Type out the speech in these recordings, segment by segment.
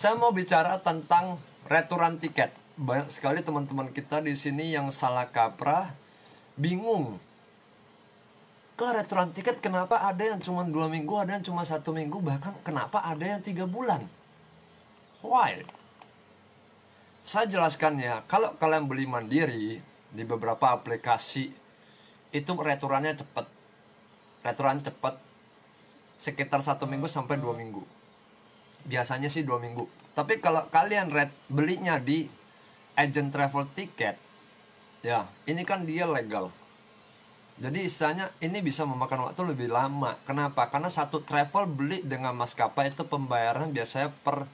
Saya mau bicara tentang returan tiket. Banyak sekali teman-teman kita di sini yang salah kaprah, bingung. Ke returan tiket kenapa ada yang cuma dua minggu, ada yang cuma satu minggu, bahkan kenapa ada yang tiga bulan? Why? Saya jelaskan ya, kalau kalian beli mandiri di beberapa aplikasi, itu returannya cepat. Returan cepat, sekitar satu minggu sampai dua minggu biasanya sih dua minggu tapi kalau kalian red belinya di agent travel ticket ya ini kan dia legal jadi istilahnya ini bisa memakan waktu lebih lama kenapa karena satu travel beli dengan maskapai itu pembayaran biasanya per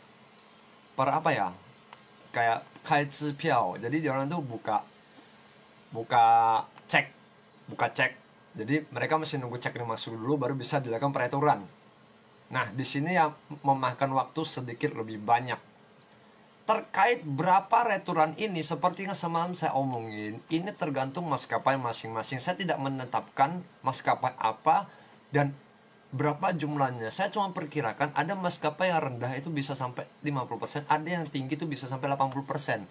per apa ya kayak kaitsi piao jadi dia orang tuh buka buka cek buka cek jadi mereka mesti nunggu cek ini masuk dulu baru bisa dilakukan peraturan Nah, di sini yang memakan waktu sedikit lebih banyak. Terkait berapa returan ini, seperti yang semalam saya omongin, ini tergantung maskapai masing-masing. Saya tidak menetapkan maskapai apa dan berapa jumlahnya. Saya cuma perkirakan ada maskapai yang rendah itu bisa sampai 50%, ada yang tinggi itu bisa sampai 80%.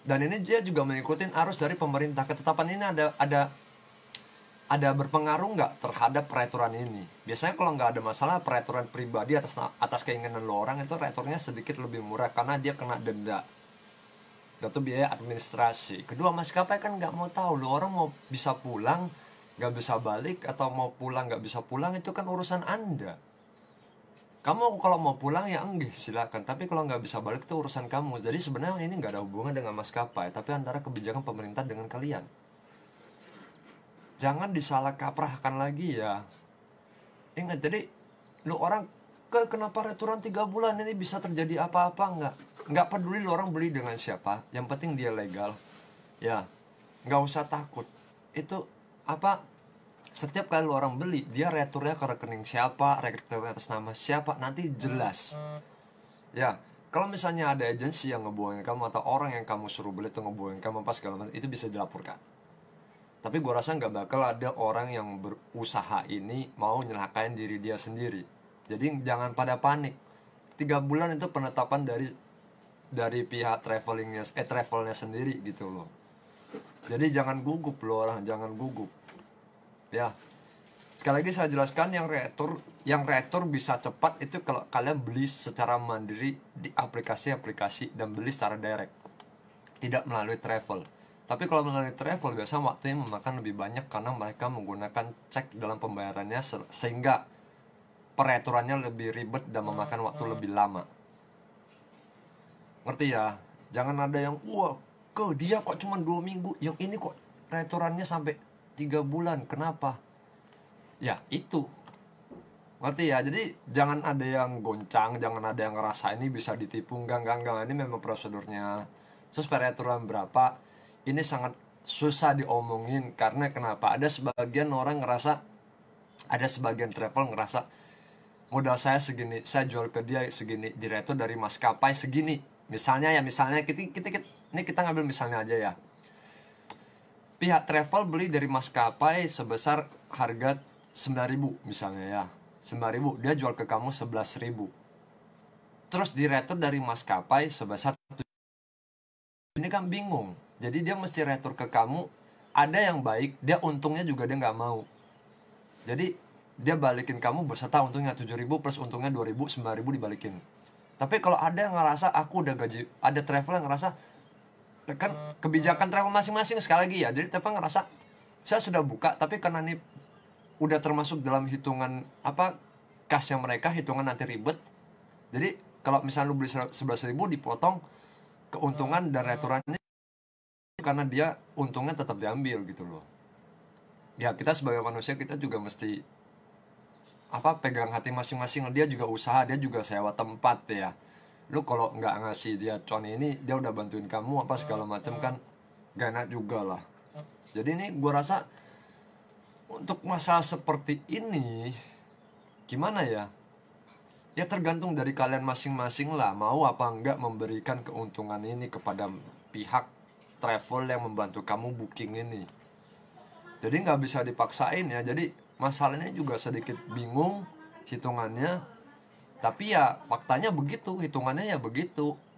Dan ini dia juga mengikuti arus dari pemerintah. Ketetapan ini ada ada ada berpengaruh nggak terhadap peraturan ini? Biasanya kalau nggak ada masalah peraturan pribadi atas atas keinginan lo orang itu peraturannya sedikit lebih murah karena dia kena denda. itu biaya administrasi. Kedua maskapai kan nggak mau tahu lo orang mau bisa pulang nggak bisa balik atau mau pulang nggak bisa pulang itu kan urusan anda. Kamu kalau mau pulang ya enggih silakan. Tapi kalau nggak bisa balik itu urusan kamu. Jadi sebenarnya ini nggak ada hubungan dengan maskapai, tapi antara kebijakan pemerintah dengan kalian jangan disalah kaprahkan lagi ya ingat jadi lu orang ke kenapa returan tiga bulan ini bisa terjadi apa-apa nggak nggak peduli lu orang beli dengan siapa yang penting dia legal ya nggak usah takut itu apa setiap kali lu orang beli dia returnya ke rekening siapa returnya atas nama siapa nanti jelas ya kalau misalnya ada agensi yang ngebuangin kamu atau orang yang kamu suruh beli itu ngebuangin kamu pas segala macam itu bisa dilaporkan tapi gue rasa nggak bakal ada orang yang berusaha ini mau nyelakain diri dia sendiri jadi jangan pada panik tiga bulan itu penetapan dari dari pihak travelingnya eh travelnya sendiri gitu loh jadi jangan gugup loh orang jangan gugup ya sekali lagi saya jelaskan yang retur yang retur bisa cepat itu kalau kalian beli secara mandiri di aplikasi-aplikasi dan beli secara direct tidak melalui travel tapi kalau mengenai travel, biasanya waktunya memakan lebih banyak karena mereka menggunakan cek dalam pembayarannya se sehingga peraturannya lebih ribet dan memakan waktu hmm. lebih lama. Ngerti ya? Jangan ada yang, wah, ke dia kok cuma dua minggu, yang ini kok peraturannya sampai tiga bulan, kenapa? Ya, itu. Ngerti ya? Jadi jangan ada yang goncang, jangan ada yang ngerasa ini bisa ditipu, enggak, enggak, enggak, ini memang prosedurnya. Terus peraturan berapa? ini sangat susah diomongin karena kenapa ada sebagian orang ngerasa ada sebagian travel ngerasa modal saya segini saya jual ke dia segini direktur dari maskapai segini misalnya ya misalnya kita kita, kita ini kita ngambil misalnya aja ya pihak travel beli dari maskapai sebesar harga 9000 misalnya ya 9000 dia jual ke kamu 11000 terus direktur dari maskapai sebesar 7 ini kan bingung jadi dia mesti retur ke kamu ada yang baik, dia untungnya juga dia nggak mau. Jadi dia balikin kamu berserta untungnya 7000 plus untungnya 2000 9000 dibalikin. Tapi kalau ada yang ngerasa aku udah gaji, ada travel yang ngerasa kan kebijakan travel masing-masing sekali lagi ya. Jadi travel ngerasa saya sudah buka tapi karena ini udah termasuk dalam hitungan apa yang mereka hitungan nanti ribet. Jadi kalau misalnya lu beli sebelas ribu dipotong keuntungan dan returannya karena dia untungnya tetap diambil gitu loh ya kita sebagai manusia kita juga mesti apa pegang hati masing-masing dia juga usaha dia juga sewa tempat ya lu kalau nggak ngasih dia con ini dia udah bantuin kamu apa segala macam kan gak enak juga lah jadi ini gue rasa untuk masa seperti ini gimana ya ya tergantung dari kalian masing-masing lah mau apa enggak memberikan keuntungan ini kepada pihak travel yang membantu kamu booking ini jadi nggak bisa dipaksain ya jadi masalahnya juga sedikit bingung hitungannya tapi ya faktanya begitu hitungannya ya begitu